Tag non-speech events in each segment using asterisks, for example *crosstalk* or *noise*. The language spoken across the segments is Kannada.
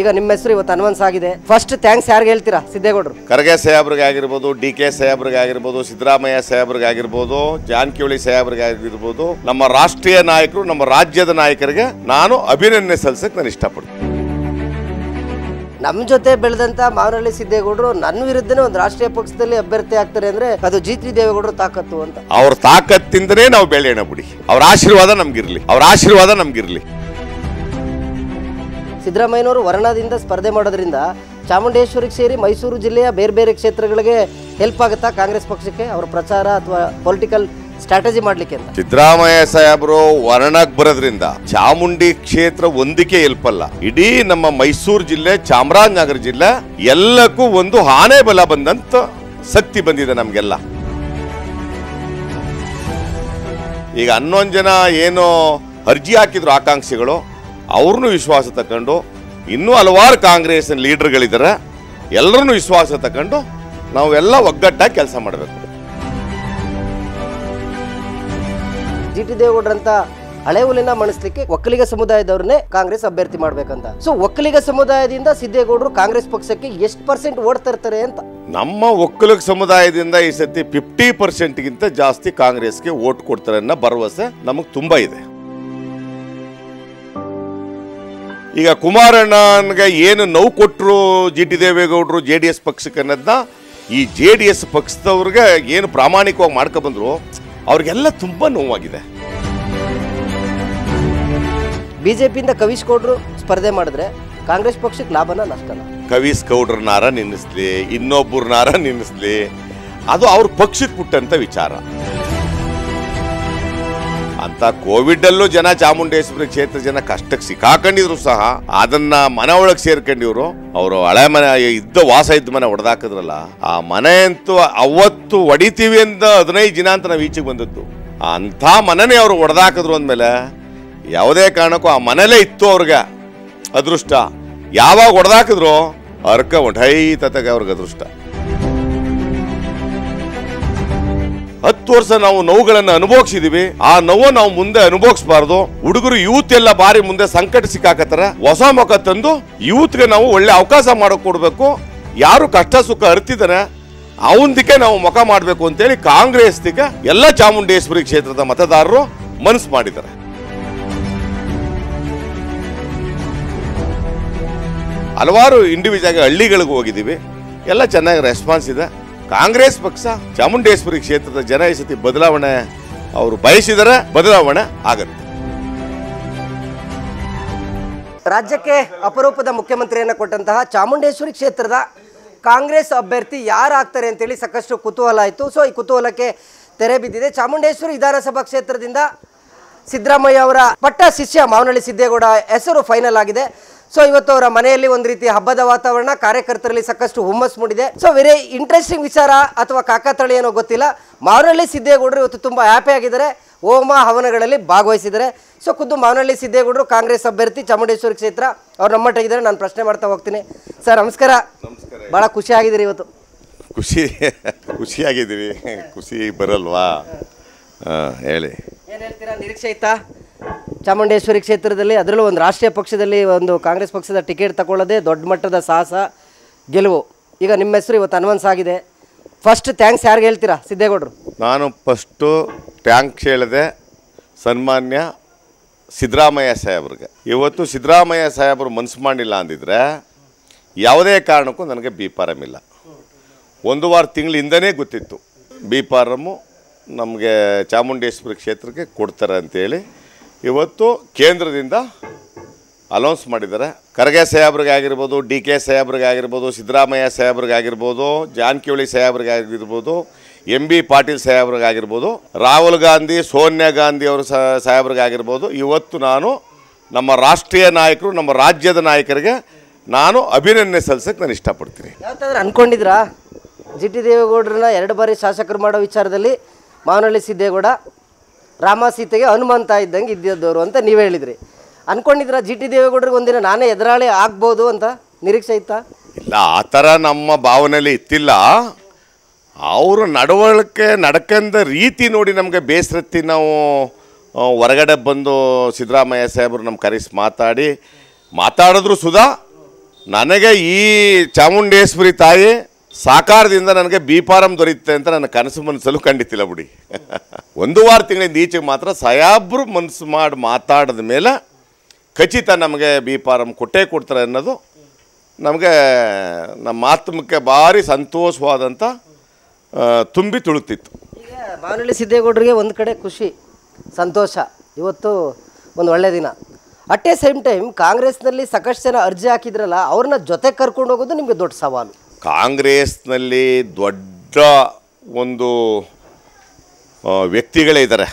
ಈಗ ನಿಮ್ಮ ಹೆಸರು ಇವತ್ತು ಅನ್ವನ್ಸ್ ಆಗಿದೆ ಫಸ್ಟ್ ಥ್ಯಾಂಕ್ಸ್ ಯಾರಿಗೆ ಹೇಳ್ತೀರಾ ಸಿದ್ದೇಗೌಡರು ಖರ್ಗೆ ಸಾಹೇಬ್ರಿಗೆ ಆಗಿರ್ಬೋದು ಡಿ ಕೆ ಸಾಹೇಬ್ರಿಗೆ ಆಗಿರ್ಬೋದು ಸಿದ್ದರಾಮಯ್ಯ ಸಾಹೇಬ್ರಿಗೆ ಆಗಿರ್ಬೋದು ಜಾನಕಿಹೊಳಿ ಸಾಹೇಬ್ರಿಗೆ ಆಗಿರ್ಬೋದು ನಮ್ಮ ರಾಷ್ಟ್ರೀಯ ನಾಯಕರು ನಮ್ಮ ರಾಜ್ಯದ ನಾಯಕರಿಗೆ ನಾನು ಅಭಿನಂದನೆ ಸಲ್ಲಿಸಕ್ಕೆ ನಾನು ಇಷ್ಟಪಡ್ತೀನಿ ನಮ್ಮ ಜೊತೆ ಬೆಳೆದಂತ ಮಾವನಹಳ್ಳಿ ಸಿದ್ದೇಗೌಡರು ನನ್ನ ವಿರುದ್ಧನೇ ಒಂದು ರಾಷ್ಟ್ರೀಯ ಪಕ್ಷದಲ್ಲಿ ಅಭ್ಯರ್ಥಿ ಆಗ್ತಾರೆ ಅಂದ್ರೆ ಅದು ತಿ ದೇವೇಗೌಡರು ತಾಕತ್ತು ಅಂತ ಅವ್ರ ತಾಕತ್ತಿಂದನೇ ನಾವು ಬೆಳೆಯೋಣ ಬಿಡಿ ಅವ್ರ ಆಶೀರ್ವಾದ ನಮ್ಗಿರ್ಲಿ ಅವ್ರ ಆಶೀರ್ವಾದ ನಮ್ಗಿರ್ಲಿ ಸಿದ್ದರಾಮಯ್ಯನವರು ವರ್ಣದಿಂದ ಸ್ಪರ್ಧೆ ಮಾಡೋದ್ರಿಂದ ಚಾಮುಂಡೇಶ್ವರಿಗೆ ಸೇರಿ ಮೈಸೂರು ಜಿಲ್ಲೆಯ ಬೇರೆ ಬೇರೆ ಕ್ಷೇತ್ರಗಳಿಗೆ ಹೆಲ್ಪ್ ಆಗುತ್ತಾ ಕಾಂಗ್ರೆಸ್ ಪಕ್ಷಕ್ಕೆ ಅವರ ಪ್ರಚಾರ ಅಥವಾ ಪೊಲಿಟಿಕಲ್ ಸ್ಟ್ರಾಟಜಿ ಮಾಡಲಿಕ್ಕೆ ಸಿದ್ದರಾಮಯ್ಯ ಸಾಹೇಬರು ವರ್ಣಕ್ಕೆ ಬರೋದ್ರಿಂದ ಚಾಮುಂಡಿ ಕ್ಷೇತ್ರ ಒಂದಿಕೆ ಹೆಲ್ಪ್ ಅಲ್ಲ ಇಡೀ ನಮ್ಮ ಮೈಸೂರು ಜಿಲ್ಲೆ ಚಾಮರಾಜನಗರ ಜಿಲ್ಲೆ ಎಲ್ಲಕ್ಕೂ ಒಂದು ಆನೆ ಬಲ ಬಂದಂತ ಶಕ್ತಿ ಬಂದಿದೆ ನಮಗೆಲ್ಲ ಈಗ ಹನ್ನೊಂದು ಜನ ಏನು ಅರ್ಜಿ ಹಾಕಿದ್ರು ಆಕಾಂಕ್ಷಿಗಳು ಅವ್ರನ್ನೂ ವಿಶ್ವಾಸ ತಗೊಂಡು ಇನ್ನೂ ಹಲವಾರು ಕಾಂಗ್ರೆಸ್ ಲೀಡರ್ಗಳಿದ್ದಾರೆ ಎಲ್ಲರನ್ನೂ ವಿಶ್ವಾಸ ತಗೊಂಡು ನಾವೆಲ್ಲ ಒಗ್ಗಟ್ಟಾಗಿ ಕೆಲಸ ಮಾಡಬೇಕು ಜಿ ಟಿ ದೇವೇಗೌಡರಂತ ಹಳೆ ಹುಲಿನ ಮಣಿಸ್ಲಿಕ್ಕೆ ಒಕ್ಕಲಿಗ ಸಮುದಾಯದವ್ರನ್ನೇ ಕಾಂಗ್ರೆಸ್ ಅಭ್ಯರ್ಥಿ ಮಾಡ್ಬೇಕಂತ ಸೊ ಒಕ್ಕಲಿಗ ಸಮುದಾಯದಿಂದ ಸಿದ್ದೇಗೌಡರು ಕಾಂಗ್ರೆಸ್ ಪಕ್ಷಕ್ಕೆ ಎಷ್ಟು ಪರ್ಸೆಂಟ್ ಓಟ್ ತರ್ತಾರೆ ಅಂತ ನಮ್ಮ ಒಕ್ಕಲಿಗ ಸಮುದಾಯದಿಂದ ಈ ಸತಿ ಫಿಫ್ಟಿ ಪರ್ಸೆಂಟ್ಗಿಂತ ಜಾಸ್ತಿ ಕಾಂಗ್ರೆಸ್ಗೆ ಓಟ್ ಕೊಡ್ತಾರೆ ಅನ್ನೋ ಭರವಸೆ ನಮಗೆ ತುಂಬ ಇದೆ ಈಗ ಕುಮಾರಣ್ಣನಿಗೆ ಏನು ನೋವು ಕೊಟ್ಟರು ಜಿ ಟಿ ದೇವೇಗೌಡರು ಜೆ ಡಿ ಎಸ್ ಪಕ್ಷಕ್ಕೆ ಅನ್ನೋದನ್ನ ಈ ಜೆ ಡಿ ಎಸ್ ಪಕ್ಷದವ್ರಿಗೆ ಏನು ಪ್ರಾಮಾಣಿಕವಾಗಿ ಮಾಡ್ಕೊಬಂದ್ರು ಅವ್ರಿಗೆಲ್ಲ ತುಂಬ ನೋವಾಗಿದೆ ಬಿಜೆಪಿಯಿಂದ ಕವೀಶ್ ಗೌಡ್ರು ಸ್ಪರ್ಧೆ ಮಾಡಿದ್ರೆ ಕಾಂಗ್ರೆಸ್ ಪಕ್ಷಕ್ಕೆ ಲಾಭನ ನಷ್ಟನ ಕವೀಶ್ ಗೌಡ್ರ ನಾರ ನಿನ್ನಿಸ್ಲಿ ಇನ್ನೊಬ್ಬರ ನಾರ ನಿನ್ನಿಸ್ಲಿ ಅದು ಅವ್ರ ಪಕ್ಷಕ್ಕೆ ಪುಟ್ಟಂತ ವಿಚಾರ ಅಂತ ಕೋವಿಡ್ ಅಲ್ಲೂ ಜನ ಚಾಮುಂಡೇಶ್ವರಿ ಕ್ಷೇತ್ರ ಜನ ಕಷ್ಟಕ್ಕೆ ಸಿಕ್ಕಾಕೊಂಡಿದ್ರು ಸಹ ಅದನ್ನ ಮನ ಒಳಗೆ ಸೇರ್ಕೊಂಡಿವ್ರು ಅವರು ಹಳೆ ಮನೆ ಇದ್ದ ವಾಸ ಇದ್ದ ಮನೆ ಹೊಡೆದಾಕಿದ್ರಲ್ಲ ಆ ಮನೆ ಅಂತೂ ಅವತ್ತು ಹೊಡಿತೀವಿ ಅಂತ ಹದಿನೈದು ದಿನ ಅಂತ ನಾವು ಈಚೆಗೆ ಬಂದದ್ದು ಅಂಥ ಮನೆನೇ ಅವರು ಹೊಡೆದಾಕಿದ್ರು ಅಂದಮೇಲೆ ಯಾವುದೇ ಕಾರಣಕ್ಕೂ ಆ ಮನೇಲೇ ಇತ್ತು ಅವ್ರಿಗೆ ಅದೃಷ್ಟ ಯಾವಾಗ ಹೊಡೆದಾಕಿದ್ರು ಅರ್ಕ ಹೊಂಟೈ ತತಗೆ ಅವ್ರಿಗೆ ಅದೃಷ್ಟ ಹತ್ತು ವರ್ಷ ನಾವು ನೋವುಗಳನ್ನು ಅನುಭವಿಸಿದೀವಿ ಆ ನೋವು ನಾವು ಮುಂದೆ ಅನುಭವಿಸಬಾರ್ದು ಹುಡುಗರು ಯೂತ್ ಎಲ್ಲ ಬಾರಿ ಮುಂದೆ ಸಂಕಟ ಸಿಕ್ಕಾಕತ್ತಾರ ಹೊಸ ಮುಖ ತಂದು ಯೂತ್ಗೆ ನಾವು ಒಳ್ಳೆ ಅವಕಾಶ ಮಾಡಿಕೊಡ್ಬೇಕು ಯಾರು ಕಷ್ಟ ಸುಖ ಅರ್ತಿದಾರೆ ದಿಕ್ಕೆ ನಾವು ಮುಖ ಮಾಡಬೇಕು ಅಂತೇಳಿ ಕಾಂಗ್ರೆಸ್ ಎಲ್ಲ ಚಾಮುಂಡೇಶ್ವರಿ ಕ್ಷೇತ್ರದ ಮತದಾರರು ಮನಸ್ಸು ಮಾಡಿದ್ದಾರೆ ಹಲವಾರು ಇಂಡಿವಿಜುವಲ್ ಹಳ್ಳಿಗಳಿಗೆ ಹೋಗಿದ್ದೀವಿ ಎಲ್ಲ ಚೆನ್ನಾಗಿ ರೆಸ್ಪಾನ್ಸ್ ಇದೆ ಕಾಂಗ್ರೆಸ್ ಪಕ್ಷ ಚಾಮುಂಡೇಶ್ವರಿ ಕ್ಷೇತ್ರದ ಜನ ಎಸತಿ ಬದಲಾವಣೆ ಅವರು ಬಯಸಿದರೆ ಬದಲಾವಣೆ ಆಗತ್ತೆ ರಾಜ್ಯಕ್ಕೆ ಅಪರೂಪದ ಮುಖ್ಯಮಂತ್ರಿಯನ್ನು ಕೊಟ್ಟಂತಹ ಚಾಮುಂಡೇಶ್ವರಿ ಕ್ಷೇತ್ರದ ಕಾಂಗ್ರೆಸ್ ಅಭ್ಯರ್ಥಿ ಯಾರಾಗ್ತಾರೆ ಅಂತೇಳಿ ಸಾಕಷ್ಟು ಕುತೂಹಲ ಆಯಿತು ಸೊ ಈ ಕುತೂಹಲಕ್ಕೆ ತೆರೆ ಬಿದ್ದಿದೆ ಚಾಮುಂಡೇಶ್ವರಿ ವಿಧಾನಸಭಾ ಕ್ಷೇತ್ರದಿಂದ ಸಿದ್ದರಾಮಯ್ಯ ಅವರ ಪಟ್ಟ ಶಿಷ್ಯ ಮಾವನಹಳ್ಳಿ ಸಿದ್ದೇಗೌಡ ಹೆಸರು ಫೈನಲ್ ಆಗಿದೆ ಸೊ ಇವತ್ತು ಅವರ ಮನೆಯಲ್ಲಿ ಒಂದು ರೀತಿ ಹಬ್ಬದ ವಾತಾವರಣ ಕಾರ್ಯಕರ್ತರಲ್ಲಿ ಸಾಕಷ್ಟು ಹುಮ್ಮಸ್ ಮೂಡಿದೆ ಸೊ ವೆರಿ ಇಂಟ್ರೆಸ್ಟಿಂಗ್ ವಿಚಾರ ಅಥವಾ ಕಾಕಾತಳಿ ಏನೋ ಗೊತ್ತಿಲ್ಲ ಮಾವನಹಳ್ಳಿ ಸಿದ್ದೇಗೌಡರು ಇವತ್ತು ತುಂಬ ಹ್ಯಾಪಿ ಆಗಿದ್ದಾರೆ ಹೋಮ ಹವನಗಳಲ್ಲಿ ಭಾಗವಹಿಸಿದ್ದಾರೆ ಸೊ ಖುದ್ದು ಮಾವನಹಳ್ಳಿ ಸಿದ್ದೇಗೌಡರು ಕಾಂಗ್ರೆಸ್ ಅಭ್ಯರ್ಥಿ ಚಾಮುಂಡೇಶ್ವರಿ ಕ್ಷೇತ್ರ ಅವ್ರು ನಮ್ಮ ನಾನು ಪ್ರಶ್ನೆ ಮಾಡ್ತಾ ಹೋಗ್ತೀನಿ ಸರ್ ನಮಸ್ಕಾರ ಭಾಳ ಖುಷಿ ಆಗಿದ್ದೀರಿ ಇವತ್ತು ಖುಷಿ ಖುಷಿಯಾಗಿದ್ದೀವಿ ಖುಷಿ ಬರಲ್ವಾ ಹೇಳಿ ಏನು ಹೇಳ್ತೀರಾ ನಿರೀಕ್ಷೆ ಇತ್ತ ಚಾಮುಂಡೇಶ್ವರಿ ಕ್ಷೇತ್ರದಲ್ಲಿ ಅದರಲ್ಲೂ ಒಂದು ರಾಷ್ಟ್ರೀಯ ಪಕ್ಷದಲ್ಲಿ ಒಂದು ಕಾಂಗ್ರೆಸ್ ಪಕ್ಷದ ಟಿಕೆಟ್ ತಗೊಳ್ಳೋದೆ ದೊಡ್ಡ ಮಟ್ಟದ ಸಾಹಸ ಗೆಲುವು ಈಗ ನಿಮ್ಮ ಹೆಸರು ಇವತ್ತು ಅನ್ವನ್ಸ್ ಆಗಿದೆ ಫಸ್ಟ್ ಥ್ಯಾಂಕ್ಸ್ ಯಾರಿಗೆ ಹೇಳ್ತೀರಾ ಸಿದ್ದೇಗೌಡರು ನಾನು ಫಸ್ಟು ಥ್ಯಾಂಕ್ಸ್ ಹೇಳಿದೆ ಸನ್ಮಾನ್ಯ ಸಿದ್ದರಾಮಯ್ಯ ಸಾಹೇಬ್ರಿಗೆ ಇವತ್ತು ಸಿದ್ದರಾಮಯ್ಯ ಸಾಹೇಬರು ಮನಸ್ಸು ಮಾಡಿಲ್ಲ ಅಂದಿದ್ರೆ ಯಾವುದೇ ಕಾರಣಕ್ಕೂ ನನಗೆ ಬಿ ಪಾರಮ್ ಇಲ್ಲ ಒಂದು ವಾರ ತಿಂಗಳಿಂದನೇ ಗೊತ್ತಿತ್ತು ಬಿ ಪಾರಮ್ಮು ನಮಗೆ ಚಾಮುಂಡೇಶ್ವರಿ ಕ್ಷೇತ್ರಕ್ಕೆ ಕೊಡ್ತಾರೆ ಅಂತೇಳಿ ಇವತ್ತು ಕೇಂದ್ರದಿಂದ ಅಲೌನ್ಸ್ ಮಾಡಿದ್ದಾರೆ ಖರ್ಗೆ ಸಾಹೇಬ್ರಿಗೆ ಆಗಿರ್ಬೋದು ಡಿ ಕೆ ಸಾಹೇಬ್ರಿಗೆ ಆಗಿರ್ಬೋದು ಸಿದ್ದರಾಮಯ್ಯ ಸಾಹೇಬ್ರಿಗೆ ಆಗಿರ್ಬೋದು ಜಾನಕಿಹೊಳಿ ಸಾಹೇಬ್ರಿಗೆ ಆಗಿರ್ಬೋದು ಎಂ ಬಿ ಪಾಟೀಲ್ ಸಾಹೇಬ್ರಿಗೆ ಆಗಿರ್ಬೋದು ರಾಹುಲ್ ಗಾಂಧಿ ಸೋನಿಯಾ ಗಾಂಧಿ ಅವರು ಸಾಹೇಬ್ರಿಗೆ ಆಗಿರ್ಬೋದು ಇವತ್ತು ನಾನು ನಮ್ಮ ರಾಷ್ಟ್ರೀಯ ನಾಯಕರು ನಮ್ಮ ರಾಜ್ಯದ ನಾಯಕರಿಗೆ ನಾನು ಅಭಿನಂದನೆ ಸಲ್ಲಿಸೋಕ್ಕೆ ನಾನು ಇಷ್ಟಪಡ್ತೀನಿ ಯಾಕಂದ್ರೆ ಅನ್ಕೊಂಡಿದ್ರಾ ಜಿ ಟಿ ದೇವೇಗೌಡರನ್ನ ಎರಡು ಬಾರಿ ಶಾಸಕರು ಮಾಡೋ ವಿಚಾರದಲ್ಲಿ ಮಾವನಹಳ್ಳಿ ಸಿದ್ದೇಗೌಡ ರಾಮ ಸೀತೆಗೆ ಹನುಮಂತ ಇದ್ದಂಗೆ ಇದ್ದಿದ್ದವರು ಅಂತ ನೀವು ಹೇಳಿದ್ರಿ ಅನ್ಕೊಂಡಿದ್ರ ಜಿ ಟಿ ದೇವೇಗೌಡರಿಗೆ ಒಂದಿನ ನಾನೇ ಎದುರಾಳಿ ಆಗ್ಬೋದು ಅಂತ ನಿರೀಕ್ಷೆ ಇತ್ತ ಇಲ್ಲ ಆ ಥರ ನಮ್ಮ ಭಾವನೆಯಲ್ಲಿ ಇತ್ತಿಲ್ಲ ಅವರು ನಡವಳಿಕೆ ನಡ್ಕಂದ ರೀತಿ ನೋಡಿ ನಮಗೆ ಬೇಸರತ್ತಿ ನಾವು ಹೊರಗಡೆ ಬಂದು ಸಿದ್ದರಾಮಯ್ಯ ಸಾಹೇಬರು ನಮ್ಮ ಕರೆಸಿ ಮಾತಾಡಿ ಮಾತಾಡಿದ್ರು ಸುಧಾ ನನಗೆ ಈ ಚಾಮುಂಡೇಶ್ವರಿ ತಾಯಿ ಸಾಕಾರದಿಂದ ನನಗೆ ಬಿ ದೊರೆಯುತ್ತೆ ಅಂತ ನನ್ನ ಕನಸು ಮನಸ್ಸಲ್ಲೂ ಖಂಡಿತಿಲ್ಲ ಬಿಡಿ ಒಂದು ವಾರ ತಿಂಗಳಿಂದ ಈಚೆಗೆ ಮಾತ್ರ ಸಯಾಬ್ರು ಮನಸ್ಸು ಮಾಡಿ ಮಾತಾಡಿದ ಮೇಲೆ ಖಚಿತ ನಮಗೆ ಬಿ ಪಾರಮ್ ಕೊಟ್ಟೇ ಕೊಡ್ತಾರೆ ಅನ್ನೋದು ನಮಗೆ ನಮ್ಮ ಆತ್ಮಕ್ಕೆ ಭಾರಿ ಸಂತೋಷವಾದಂಥ ತುಂಬಿ ತುಳುತ್ತಿತ್ತು ಈಗ ಬಾನುಲಿ ಸಿದ್ದೇಗೌಡರಿಗೆ ಒಂದು ಕಡೆ ಖುಷಿ ಸಂತೋಷ ಇವತ್ತು ಒಂದು ಒಳ್ಳೆಯ ದಿನ ಅಟ್ ಎ ಸೇಮ್ ಟೈಮ್ ಕಾಂಗ್ರೆಸ್ನಲ್ಲಿ ಸಾಕಷ್ಟು ಜನ ಅರ್ಜಿ ಹಾಕಿದ್ರಲ್ಲ ಅವ್ರನ್ನ ಜೊತೆ ಕರ್ಕೊಂಡು ಹೋಗೋದು ನಿಮಗೆ ದೊಡ್ಡ ಸವಾಲು ಕಾಂಗ್ರೆಸ್ನಲ್ಲಿ ದೊಡ್ಡ ಒಂದು ವ್ಯಕ್ತಿಗಳೇ ಇದ್ದಾರೆ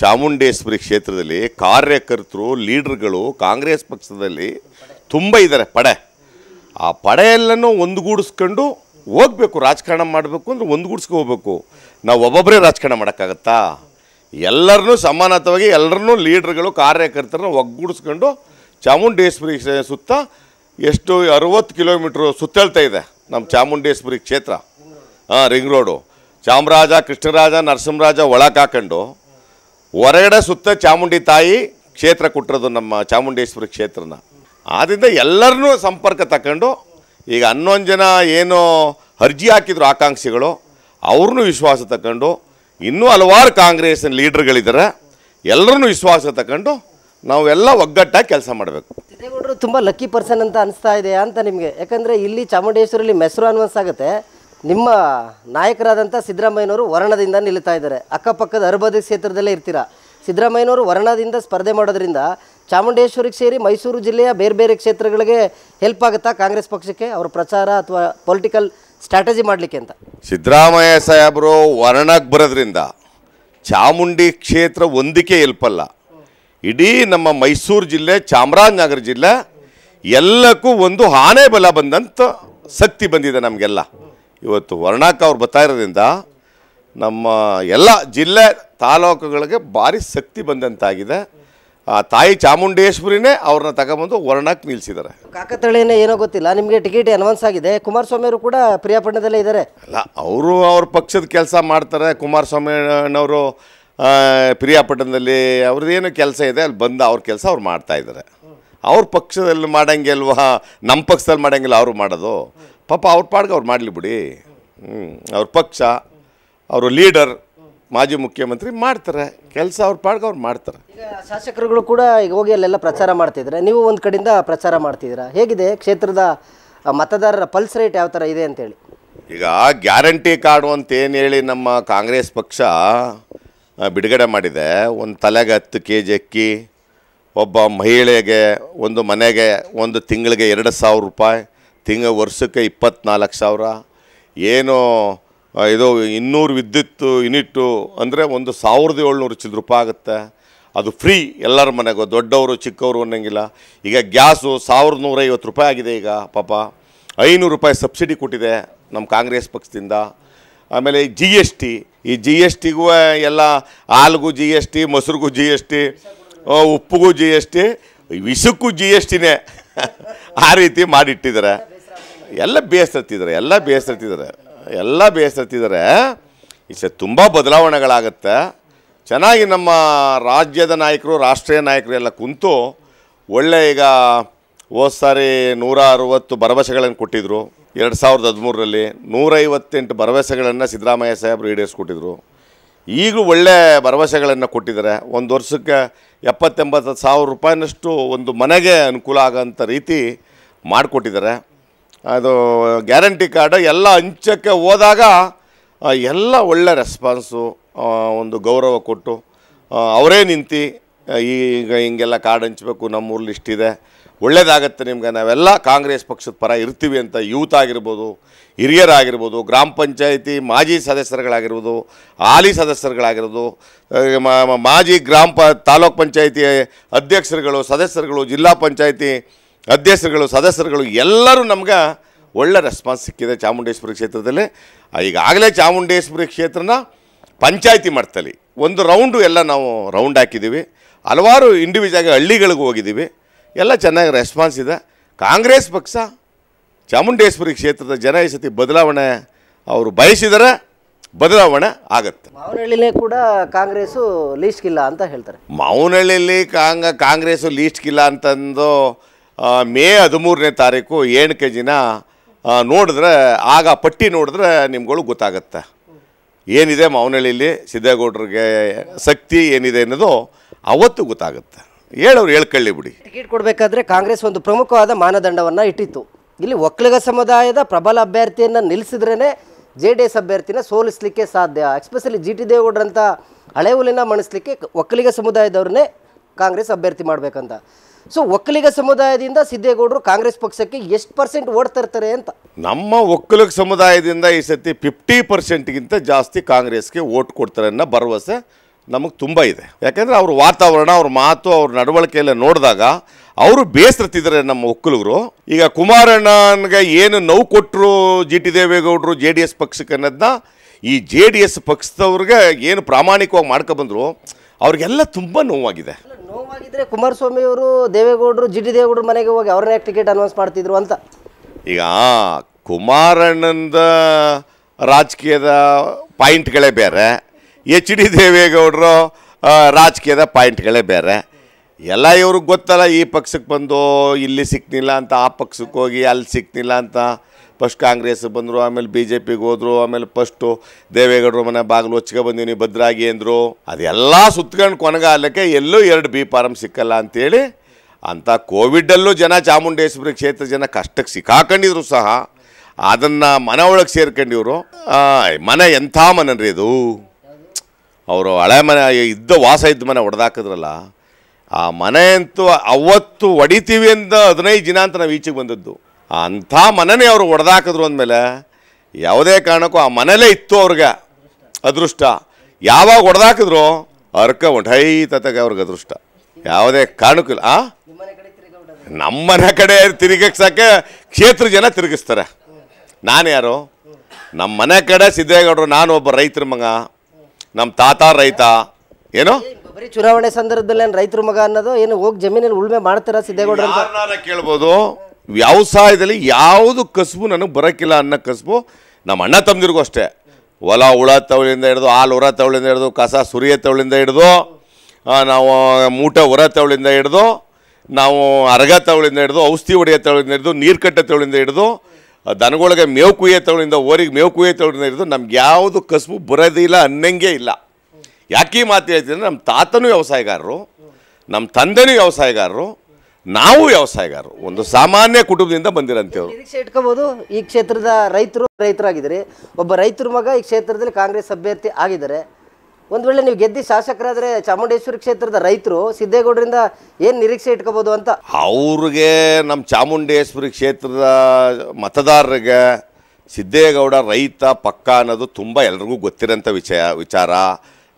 ಚಾಮುಂಡೇಶ್ವರಿ ಕ್ಷೇತ್ರದಲ್ಲಿ ಕಾರ್ಯಕರ್ತರು ಲೀಡರ್ಗಳು ಕಾಂಗ್ರೆಸ್ ಪಕ್ಷದಲ್ಲಿ ತುಂಬ ಇದ್ದಾರೆ ಪಡೆ ಆ ಪಡೆಯೆಲ್ಲನೂ ಒಂದುಗೂಡಿಸ್ಕೊಂಡು ಹೋಗ್ಬೇಕು ರಾಜಕಾರಣ ಮಾಡಬೇಕು ಅಂದರೆ ಒಂದುಗೂಡಿಸ್ಕೊ ಹೋಗ್ಬೇಕು ನಾವು ಒಬ್ಬೊಬ್ಬರೇ ರಾಜಕಾರಣ ಮಾಡೋಕ್ಕಾಗತ್ತಾ ಎಲ್ಲರನ್ನೂ ಸಮಾನತವಾಗಿ ಎಲ್ಲರನ್ನೂ ಲೀಡ್ರ್ಗಳು ಕಾರ್ಯಕರ್ತರನ್ನ ಒಗ್ಗೂಡಿಸ್ಕೊಂಡು ಚಾಮುಂಡೇಶ್ವರಿ ಸುತ್ತ ಎಷ್ಟು ಅರುವತ್ತು ಕಿಲೋಮೀಟ್ರ್ ಸುತ್ತಳ್ತಾ ಇದೆ ನಮ್ಮ ಚಾಮುಂಡೇಶ್ವರಿ ಕ್ಷೇತ್ರ ಹಾಂ ರಿಂಗ್ ರೋಡು ಚಾಮರಾಜ ಕೃಷ್ಣರಾಜ ನರಸಿಂಹರಾಜ ಒಳಗೆ ಹಾಕೊಂಡು ಹೊರಗಡೆ ಸುತ್ತ ಚಾಮುಂಡಿ ತಾಯಿ ಕ್ಷೇತ್ರ ಕೊಟ್ಟಿರೋದು ನಮ್ಮ ಚಾಮುಂಡೇಶ್ವರಿ ಕ್ಷೇತ್ರನ ಆದ್ದರಿಂದ ಎಲ್ಲರನ್ನೂ ಸಂಪರ್ಕ ತಗೊಂಡು ಈಗ ಹನ್ನೊಂದು ಜನ ಏನು ಅರ್ಜಿ ಹಾಕಿದ್ರು ಆಕಾಂಕ್ಷಿಗಳು ಅವ್ರನ್ನೂ ವಿಶ್ವಾಸ ತಗೊಂಡು ಇನ್ನೂ ಹಲವಾರು ಕಾಂಗ್ರೆಸ್ನ ಲೀಡ್ರ್ಗಳಿದ್ದಾರೆ ಎಲ್ಲರನ್ನೂ ವಿಶ್ವಾಸ ತಗೊಂಡು ನಾವೆಲ್ಲ ಒಗ್ಗಟ್ಟಾಗಿ ಕೆಲಸ ಮಾಡಬೇಕು ಸಿದ್ದೇಗೌಡರು ತುಂಬ ಲಕ್ಕಿ ಪರ್ಸನ್ ಅಂತ ಅನಿಸ್ತಾ ಇದೆ ಅಂತ ನಿಮಗೆ ಯಾಕಂದರೆ ಇಲ್ಲಿ ಚಾಮುಂಡೇಶ್ವರಲ್ಲಿ ಮೆಸರು ಆಗುತ್ತೆ ನಿಮ್ಮ ನಾಯಕರಾದಂಥ ಸಿದ್ದರಾಮಯ್ಯನವರು ವರ್ಣದಿಂದ ನಿಲ್ತಾ ಇದ್ದಾರೆ ಅಕ್ಕಪಕ್ಕದ ಅರ್ಬದ ಕ್ಷೇತ್ರದಲ್ಲೇ ಇರ್ತೀರಾ ಸಿದ್ದರಾಮಯ್ಯನವರು ವರ್ಣದಿಂದ ಸ್ಪರ್ಧೆ ಮಾಡೋದ್ರಿಂದ ಚಾಮುಂಡೇಶ್ವರಿಗೆ ಸೇರಿ ಮೈಸೂರು ಜಿಲ್ಲೆಯ ಬೇರೆ ಬೇರೆ ಕ್ಷೇತ್ರಗಳಿಗೆ ಹೆಲ್ಪ್ ಆಗುತ್ತಾ ಕಾಂಗ್ರೆಸ್ ಪಕ್ಷಕ್ಕೆ ಅವರ ಪ್ರಚಾರ ಅಥವಾ ಪೊಲಿಟಿಕಲ್ ಸ್ಟ್ರಾಟಜಿ ಮಾಡಲಿಕ್ಕೆ ಅಂತ ಸಿದ್ದರಾಮಯ್ಯ ಸಾಹೇಬರು ವರ್ಣಕ್ಕೆ ಬರೋದ್ರಿಂದ ಚಾಮುಂಡಿ ಕ್ಷೇತ್ರ ಒಂದಕ್ಕೆ ಹೆಲ್ಪಲ್ಲ ಇಡೀ ನಮ್ಮ ಮೈಸೂರು ಜಿಲ್ಲೆ ಚಾಮರಾಜನಗರ ಜಿಲ್ಲೆ ಎಲ್ಲಕ್ಕೂ ಒಂದು ಆನೆ ಬಲ ಬಂದಂತ ಶಕ್ತಿ ಬಂದಿದೆ ನಮಗೆಲ್ಲ ಇವತ್ತು ವರ್ಣಾಕ ಅವ್ರು ಬರ್ತಾ ಇರೋದ್ರಿಂದ ನಮ್ಮ ಎಲ್ಲ ಜಿಲ್ಲೆ ತಾಲೂಕುಗಳಿಗೆ ಭಾರಿ ಶಕ್ತಿ ಬಂದಂತಾಗಿದೆ ಆ ತಾಯಿ ಚಾಮುಂಡೇಶ್ವರಿನೇ ಅವ್ರನ್ನ ತಗೊಂಬಂದು ವರ್ಣಕ್ಕೆ ನಿಲ್ಸಿದ್ದಾರೆ ಕಾಕತಳಿನೇ ಏನೋ ಗೊತ್ತಿಲ್ಲ ನಿಮಗೆ ಟಿಕೆಟ್ ಅನೌನ್ಸ್ ಆಗಿದೆ ಕುಮಾರಸ್ವಾಮಿ ಅವರು ಕೂಡ ಪ್ರಿಯಾಪಟ್ಟಣದಲ್ಲೇ ಇದ್ದಾರೆ ಅಲ್ಲ ಅವರು ಅವ್ರ ಪಕ್ಷದ ಕೆಲಸ ಮಾಡ್ತಾರೆ ಕುಮಾರಸ್ವಾಮಿ ಅವರು ಪ್ರಿಯಾಪಟ್ಟಣದಲ್ಲಿ ಅವ್ರದ್ದೇನು ಕೆಲಸ ಇದೆ ಅಲ್ಲಿ ಬಂದು ಅವ್ರ ಕೆಲಸ ಅವ್ರು ಮಾಡ್ತಾಯಿದ್ದಾರೆ ಅವ್ರ ಪಕ್ಷದಲ್ಲಿ ಮಾಡೋಂಗೆ ನಮ್ಮ ಪಕ್ಷದಲ್ಲಿ ಮಾಡೋಂಗಿಲ್ಲ ಅವರು ಮಾಡೋದು ಪಾಪ ಅವ್ರ ಪಾಡ್ಗೆ ಅವ್ರು ಮಾಡಲಿ ಬಿಡಿ ಹ್ಞೂ ಅವ್ರ ಪಕ್ಷ ಅವರು ಲೀಡರ್ ಮಾಜಿ ಮುಖ್ಯಮಂತ್ರಿ ಮಾಡ್ತಾರೆ ಕೆಲಸ ಅವ್ರ ಪಾಡ್ಗೆ ಅವ್ರು ಮಾಡ್ತಾರೆ ಶಾಸಕರುಗಳು ಕೂಡ ಈಗ ಹೋಗಿ ಅಲ್ಲೆಲ್ಲ ಪ್ರಚಾರ ಮಾಡ್ತಿದ್ರೆ ನೀವು ಒಂದು ಕಡೆಯಿಂದ ಪ್ರಚಾರ ಮಾಡ್ತಿದ್ದೀರಾ ಹೇಗಿದೆ ಕ್ಷೇತ್ರದ ಮತದಾರರ ಪಲ್ಸ್ ರೇಟ್ ಯಾವ ಥರ ಇದೆ ಅಂತೇಳಿ ಈಗ ಗ್ಯಾರಂಟಿ ಕಾರ್ಡು ಅಂತ ಏನು ಹೇಳಿ ನಮ್ಮ ಕಾಂಗ್ರೆಸ್ ಪಕ್ಷ ಬಿಡುಗಡೆ ಮಾಡಿದೆ ಒಂದು ತಲೆಗೆ ಹತ್ತು ಕೆ ಜಿ ಅಕ್ಕಿ ಒಬ್ಬ ಮಹಿಳೆಗೆ ಒಂದು ಮನೆಗೆ ಒಂದು ತಿಂಗಳಿಗೆ ಎರಡು ಸಾವಿರ ರೂಪಾಯಿ ತಿಂಗ ವರ್ಷಕ್ಕೆ ಇಪ್ಪತ್ತ್ನಾಲ್ಕು ಸಾವಿರ ಏನು ಇದು ಇನ್ನೂರು ವಿದ್ಯುತ್ ಯೂನಿಟ್ಟು ಅಂದರೆ ಒಂದು ಸಾವಿರದ ಏಳ್ನೂರು ಚಿಲ್ ರೂಪಾಯಿ ಆಗುತ್ತೆ ಅದು ಫ್ರೀ ಎಲ್ಲರ ಮನೆಗೂ ದೊಡ್ಡವರು ಚಿಕ್ಕವರು ಅನ್ನೋಂಗಿಲ್ಲ ಈಗ ಗ್ಯಾಸು ಸಾವಿರದ ನೂರೈವತ್ತು ರೂಪಾಯಿ ಆಗಿದೆ ಈಗ ಪಾಪ ಐನೂರು ರೂಪಾಯಿ ಸಬ್ಸಿಡಿ ಕೊಟ್ಟಿದೆ ನಮ್ಮ ಕಾಂಗ್ರೆಸ್ ಪಕ್ಷದಿಂದ ಆಮೇಲೆ ಜಿ ಎಸ್ ಟಿ ಈ ಜಿ ಎಸ್ ಟಿಗೂ ಎಲ್ಲ ಹಾಲ್ಗೂ ಜಿ ಎಸ್ ಟಿ ಮೊಸರಿಗೂ ಜಿ ಎಸ್ ಟಿ ಉಪ್ಪುಗೂ ಜಿ ಎಸ್ ಟಿ ವಿಷಕ್ಕೂ ಜಿ ಎಸ್ ಟಿನೇ ಆ ರೀತಿ ಮಾಡಿಟ್ಟಿದ್ದಾರೆ ಎಲ್ಲ ಬೇಸತ್ತಿದ್ದಾರೆ ಎಲ್ಲ ಬೇಸತ್ತಿದ್ದಾರೆ ಎಲ್ಲ ಬೇಸತ್ತಿದ್ದಾರೆ ಇಷ್ಟ ತುಂಬ ಬದಲಾವಣೆಗಳಾಗುತ್ತೆ ಚೆನ್ನಾಗಿ ನಮ್ಮ ರಾಜ್ಯದ ನಾಯಕರು ರಾಷ್ಟ್ರೀಯ ನಾಯಕರು ಎಲ್ಲ ಕುಂತು ಒಳ್ಳೆ ಈಗ ಹೋದ ಸಾರಿ ನೂರ ಅರವತ್ತು ಭರವಸೆಗಳನ್ನು ಕೊಟ್ಟಿದ್ದರು ಎರಡು ಸಾವಿರದ ಹದಿಮೂರರಲ್ಲಿ ನೂರೈವತ್ತೆಂಟು ಭರವಸೆಗಳನ್ನು ಸಿದ್ದರಾಮಯ್ಯ ಸಾಹೇಬರು ಈಡೇರಿಸ್ಕೊಟ್ಟಿದ್ರು ಈಗಲೂ ಒಳ್ಳೆ ಭರವಸೆಗಳನ್ನು ಕೊಟ್ಟಿದ್ದಾರೆ ಒಂದು ವರ್ಷಕ್ಕೆ ಎಪ್ಪತ್ತೆಂಬತ್ತು ಸಾವಿರ ರೂಪಾಯಿನಷ್ಟು ಒಂದು ಮನೆಗೆ ಅನುಕೂಲ ಆಗೋಂಥ ರೀತಿ ಮಾಡಿಕೊಟ್ಟಿದ್ದಾರೆ ಅದು ಗ್ಯಾರಂಟಿ ಕಾರ್ಡ್ ಎಲ್ಲ ಹಂಚಕ್ಕೆ ಹೋದಾಗ ಎಲ್ಲ ಒಳ್ಳೆ ರೆಸ್ಪಾನ್ಸು ಒಂದು ಗೌರವ ಕೊಟ್ಟು ಅವರೇ ನಿಂತು ಈಗ ಹಿಂಗೆಲ್ಲ ಕಾರ್ಡ್ ಹಂಚಬೇಕು ನಮ್ಮೂರಲ್ಲಿ ಇಷ್ಟಿದೆ ಒಳ್ಳೆಯದಾಗತ್ತೆ ನಿಮ್ಗೆ ನಾವೆಲ್ಲ ಕಾಂಗ್ರೆಸ್ ಪಕ್ಷದ ಪರ ಇರ್ತೀವಿ ಅಂತ ಯೂತ್ ಆಗಿರ್ಬೋದು ಹಿರಿಯರಾಗಿರ್ಬೋದು ಗ್ರಾಮ ಪಂಚಾಯಿತಿ ಮಾಜಿ ಸದಸ್ಯರುಗಳಾಗಿರ್ಬೋದು ಹಾಲಿ ಸದಸ್ಯರುಗಳಾಗಿರ್ಬೋದು ಮಾಜಿ ಗ್ರಾಮ ಪ ತಾಲೂಕ್ ಪಂಚಾಯಿತಿ ಅಧ್ಯಕ್ಷರುಗಳು ಸದಸ್ಯರುಗಳು ಜಿಲ್ಲಾ ಪಂಚಾಯಿತಿ ಅಧ್ಯಕ್ಷರುಗಳು ಸದಸ್ಯರುಗಳು ಎಲ್ಲರೂ ನಮ್ಗೆ ಒಳ್ಳೆ ರೆಸ್ಪಾನ್ಸ್ ಸಿಕ್ಕಿದೆ ಚಾಮುಂಡೇಶ್ವರಿ ಕ್ಷೇತ್ರದಲ್ಲಿ ಈಗಾಗಲೇ ಚಾಮುಂಡೇಶ್ವರಿ ಕ್ಷೇತ್ರನ ಪಂಚಾಯಿತಿ ಮಾಡ್ತಲಿ ಒಂದು ರೌಂಡು ಎಲ್ಲ ನಾವು ರೌಂಡ್ ಹಾಕಿದ್ದೀವಿ ಹಲವಾರು ಇಂಡಿವಿಜುವಲ್ ಹಳ್ಳಿಗಳಿಗೆ ಹೋಗಿದ್ದೀವಿ ಎಲ್ಲ ಚೆನ್ನಾಗಿ ರೆಸ್ಪಾನ್ಸ್ ಇದೆ ಕಾಂಗ್ರೆಸ್ ಪಕ್ಷ ಚಾಮುಂಡೇಶ್ವರಿ ಕ್ಷೇತ್ರದ ಜನ ಈ ಸತಿ ಬದಲಾವಣೆ ಅವರು ಬಯಸಿದರೆ ಬದಲಾವಣೆ ಆಗುತ್ತೆ ಮಾವನಹಳ್ಳಿಲಿ ಕೂಡ ಕಾಂಗ್ರೆಸ್ಸು ಲೀಸ್ಟ್ಗಿಲ್ಲ ಅಂತ ಹೇಳ್ತಾರೆ ಮಾವನಹಳ್ಳಿಯಲ್ಲಿ ಕಾಂಗ ಕಾಂಗ್ರೆಸ್ಸು ಲೀಸ್ಟ್ಗಿಲ್ಲ ಅಂತಂದು ಮೇ ಹದಿಮೂರನೇ ತಾರೀಕು ಏಳು ಕೆ ಜಿನ ನೋಡಿದ್ರೆ ಆಗ ಪಟ್ಟಿ ನೋಡಿದ್ರೆ ನಿಮ್ಗಳು ಗೊತ್ತಾಗತ್ತೆ ಏನಿದೆ ಮಾವನಹಳ್ಳಿಲಿ ಸಿದ್ದೇಗೌಡರಿಗೆ ಶಕ್ತಿ ಏನಿದೆ ಅನ್ನೋದು ಅವತ್ತು ಗೊತ್ತಾಗುತ್ತೆ ಹೇಳೋರು ಹೇಳ್ಕೊಳ್ಳಿ ಬಿಡಿ ಟಿಕೆಟ್ ಕೊಡಬೇಕಾದ್ರೆ ಕಾಂಗ್ರೆಸ್ ಒಂದು ಪ್ರಮುಖವಾದ ಮಾನದಂಡವನ್ನು ಇಟ್ಟಿತ್ತು ಇಲ್ಲಿ ಒಕ್ಕಲಿಗ ಸಮುದಾಯದ ಪ್ರಬಲ ಅಭ್ಯರ್ಥಿಯನ್ನು ನಿಲ್ಲಿಸಿದ್ರೇ ಜೆ ಡಿ ಎಸ್ ಅಭ್ಯರ್ಥಿನ ಸೋಲಿಸಲಿಕ್ಕೆ ಸಾಧ್ಯ ಎಸ್ಪೆಷಲಿ ಜಿ ಟಿ ದೇವೇಗೌಡರಂಥ ಹಳೆ ಹುಲಿನ ಮಣಿಸ್ಲಿಕ್ಕೆ ಒಕ್ಕಲಿಗ ಸಮುದಾಯದವ್ರನ್ನೇ ಕಾಂಗ್ರೆಸ್ ಅಭ್ಯರ್ಥಿ ಮಾಡ್ಬೇಕಂತ ಸೊ ಒಕ್ಕಲಿಗ ಸಮುದಾಯದಿಂದ ಸಿದ್ದೇಗೌಡರು ಕಾಂಗ್ರೆಸ್ ಪಕ್ಷಕ್ಕೆ ಎಷ್ಟು ಪರ್ಸೆಂಟ್ ಓಟ್ ತರ್ತಾರೆ ಅಂತ ನಮ್ಮ ಒಕ್ಕಲಿಗ ಸಮುದಾಯದಿಂದ ಈ ಸತಿ ಫಿಫ್ಟಿ ಪರ್ಸೆಂಟ್ಗಿಂತ ಜಾಸ್ತಿ ಕಾಂಗ್ರೆಸ್ಗೆ ಓಟ್ ಕೊಡ್ತಾರೆ ಅನ್ನೋ ಭರವಸೆ ನಮಗೆ ತುಂಬ ಇದೆ ಯಾಕೆಂದರೆ ಅವ್ರ ವಾತಾವರಣ ಅವ್ರ ಮಾತು ಅವ್ರ ನಡವಳಿಕೆಯೆಲ್ಲ ನೋಡಿದಾಗ ಅವರು ಬೇಸರತ್ತಿದ್ದಾರೆ ನಮ್ಮ ಒಕ್ಕಲುಗರು ಈಗ ಕುಮಾರಣ್ಣನಿಗೆ ಏನು ನೋವು ಕೊಟ್ಟರು ಜಿ ಟಿ ದೇವೇಗೌಡರು ಜೆ ಡಿ ಎಸ್ ಪಕ್ಷಕ್ಕೆ ಅನ್ನೋದನ್ನ ಈ ಜೆ ಡಿ ಎಸ್ ಪಕ್ಷದವ್ರಿಗೆ ಏನು ಪ್ರಾಮಾಣಿಕವಾಗಿ ಮಾಡ್ಕೊಬಂದರು ಅವ್ರಿಗೆಲ್ಲ ತುಂಬ ನೋವಾಗಿದೆ ನೋವಾಗಿದ್ದರೆ ಕುಮಾರಸ್ವಾಮಿ ಅವರು ದೇವೇಗೌಡರು ಜಿ ಟಿ ದೇವೇಗೌಡರು ಮನೆಗೆ ಹೋಗಿ ಅವ್ರನ್ನೇ ಟಿಕೆಟ್ ಅನೌನ್ಸ್ ಮಾಡ್ತಿದ್ರು ಅಂತ ಈಗ ಕುಮಾರಣ್ಣಂದ ರಾಜಕೀಯದ ಪಾಯಿಂಟ್ಗಳೇ ಬೇರೆ ಎಚ್ ಡಿ ದೇವೇಗೌಡರು ರಾಜಕೀಯದ ಪಾಯಿಂಟ್ಗಳೇ ಬೇರೆ ಎಲ್ಲ ಇವ್ರಿಗೆ ಗೊತ್ತಲ್ಲ ಈ ಪಕ್ಷಕ್ಕೆ ಬಂದು ಇಲ್ಲಿ ಸಿಕ್ತಿಲ್ಲ ಅಂತ ಆ ಪಕ್ಷಕ್ಕೆ ಹೋಗಿ ಅಲ್ಲಿ ಸಿಕ್ತಿಲ್ಲ ಅಂತ ಫಸ್ಟ್ ಕಾಂಗ್ರೆಸ್ ಬಂದರು ಆಮೇಲೆ ಬಿ ಜೆ ಪಿಗೆ ಹೋದರು ಆಮೇಲೆ ಫಸ್ಟು ದೇವೇಗೌಡರು ಮನೆ ಬಾಗಿಲು ಹೊಚ್ಚಿಗೆ ಬಂದೀನಿ ಭದ್ರಾಗಿ ಅಂದರು ಅದೆಲ್ಲ ಸುತ್ತಕೊಂಡು ಕೊನೆಗಾಲಕ್ಕೆ ಎಲ್ಲೂ ಎರಡು ಬಿ ಫಾರಮ್ ಸಿಕ್ಕಲ್ಲ ಅಂತೇಳಿ ಅಂಥ ಕೋವಿಡಲ್ಲೂ ಜನ ಚಾಮುಂಡೇಶ್ವರಿ ಕ್ಷೇತ್ರ ಜನ ಕಷ್ಟಕ್ಕೆ ಸಿಕ್ಕಾಕೊಂಡಿದ್ರು ಸಹ ಅದನ್ನು ಮನೆ ಒಳಗೆ ಸೇರ್ಕೊಂಡಿವರು ಮನೆ ಎಂಥ ಮನನ್ರಿ ಇದು ಅವರು ಹಳೆ ಮನೆ ಇದ್ದ ವಾಸ ಇದ್ದ ಮನೆ ಹೊಡೆದಾಕಿದ್ರಲ್ಲ ಆ ಮನೆ ಅಂತೂ ಅವತ್ತು ಹೊಡಿತೀವಿ ಅಂತ ಹದಿನೈದು ದಿನ ಅಂತ ನಾವು ಈಚೆಗೆ ಬಂದದ್ದು ಅಂಥ ಮನೆನೇ ಅವರು ಹೊಡೆದಾಕಿದ್ರು ಅಂದಮೇಲೆ ಯಾವುದೇ ಕಾರಣಕ್ಕೂ ಆ ಮನೇಲೇ ಇತ್ತು ಅವ್ರಿಗೆ ಅದೃಷ್ಟ ಯಾವಾಗ ಹೊಡೆದಾಕಿದ್ರು ಅರ್ಕ ಹೊಂಟೈ ತತೆಗೆ ಅವ್ರಿಗೆ ಅದೃಷ್ಟ ಯಾವುದೇ ಕಾರಣಕ್ಕೂ ಇಲ್ಲ ಆ ನಮ್ಮ ಮನೆ ಕಡೆ ಸಾಕೆ ಕ್ಷೇತ್ರ ಜನ ತಿರುಗಿಸ್ತಾರೆ ನಾನು ಯಾರು ನಮ್ಮ ಮನೆ ಕಡೆ ಸಿದ್ದೇಗೌಡರು ನಾನು ಒಬ್ಬ ರೈತರ ಮಗ ನಮ್ಮ ತಾತ ರೈತ ಏನು ಚುನಾವಣೆ ಸಂದರ್ಭದಲ್ಲಿ ರೈತರು ಮಗ ಅನ್ನೋದು ಏನು ಹೋಗಿ ಜಮೀನಲ್ಲಿ ಉಳ್ಮೆ ಮಾಡ್ತಾರ ಸಿದ್ದೇಗೌಡರ ಕೇಳ್ಬೋದು ವ್ಯವಸಾಯದಲ್ಲಿ ಯಾವುದು ಕಸಬು ನನಗೆ ಬರೋಕ್ಕಿಲ್ಲ ಅನ್ನೋ ಕಸಬು ನಮ್ಮ ಅಣ್ಣ ತಮ್ಮದಿರಿಗೂ ಅಷ್ಟೇ ಹೊಲ ಉಳ ತವಳಿಂದ ಹಿಡ್ದು ಹಾಲು ಹೊರ ತವಳಿಂದ ಹಿಡ್ದು ಕಸ ಸುರಿಯ ತವಳಿಂದ ಹಿಡ್ದು ನಾವು ಮೂಟ ಹೊರ ತವಳಿಂದ ಹಿಡ್ದು ನಾವು ಅರಗ ತವಳಿಂದ ಹಿಡ್ದು ಔಷಧಿ ಹೊಡೆಯ ತವಳಿಂದ ಹಿಡ್ದು ನೀರು ಕಟ್ಟೆ ತವಳಿಂದ ಹಿಡ್ದು ದನಗಳಿಗೆ ಮೇವು ಕುಯ್ಯತ್ತವಳಿಂದ ಓರಿಗೆ ಮೇವು ಕುಯ್ಯತ್ತವಳಿಂದ ಇರೋದು ನಮ್ಗೆ ಯಾವುದು ಕಸಬು ಬರೋದಿಲ್ಲ ಅನ್ನಂಗೆ ಇಲ್ಲ ಯಾಕೆ ಮಾತು ಹೇಳ್ತೀನಿ ನಮ್ಮ ತಾತನೂ ವ್ಯವಸಾಯಗಾರರು ನಮ್ಮ ತಂದೆನೂ ವ್ಯವಸಾಯಗಾರರು ನಾವು ವ್ಯವಸಾಯಗಾರರು ಒಂದು ಸಾಮಾನ್ಯ ಕುಟುಂಬದಿಂದ ಬಂದಿರಂತೇವ್ರು ನಿರೀಕ್ಷೆ ಇಟ್ಕೋಬಹುದು ಈ ಕ್ಷೇತ್ರದ ರೈತರು ರೈತರಾಗಿದ್ದಾರೆ ಒಬ್ಬ ರೈತರ ಮಗ ಈ ಕ್ಷೇತ್ರದಲ್ಲಿ ಕಾಂಗ್ರೆಸ್ ಅಭ್ಯರ್ಥಿ ಆಗಿದ್ದಾರೆ ಒಂದು ವೇಳೆ ನೀವು ಗೆದ್ದಿ ಶಾಸಕರಾದರೆ ಚಾಮುಂಡೇಶ್ವರಿ ಕ್ಷೇತ್ರದ ರೈತರು ಸಿದ್ದೇಗೌಡರಿಂದ ಏನು ನಿರೀಕ್ಷೆ ಇಟ್ಕೋಬೋದು ಅಂತ ಅವ್ರಿಗೆ ನಮ್ಮ ಚಾಮುಂಡೇಶ್ವರಿ ಕ್ಷೇತ್ರದ ಮತದಾರರಿಗೆ ಸಿದ್ದೇಗೌಡ ರೈತ ಪಕ್ಕ ಅನ್ನೋದು ತುಂಬ ಎಲ್ರಿಗೂ ಗೊತ್ತಿರೋಂಥ ವಿಷಯ ವಿಚಾರ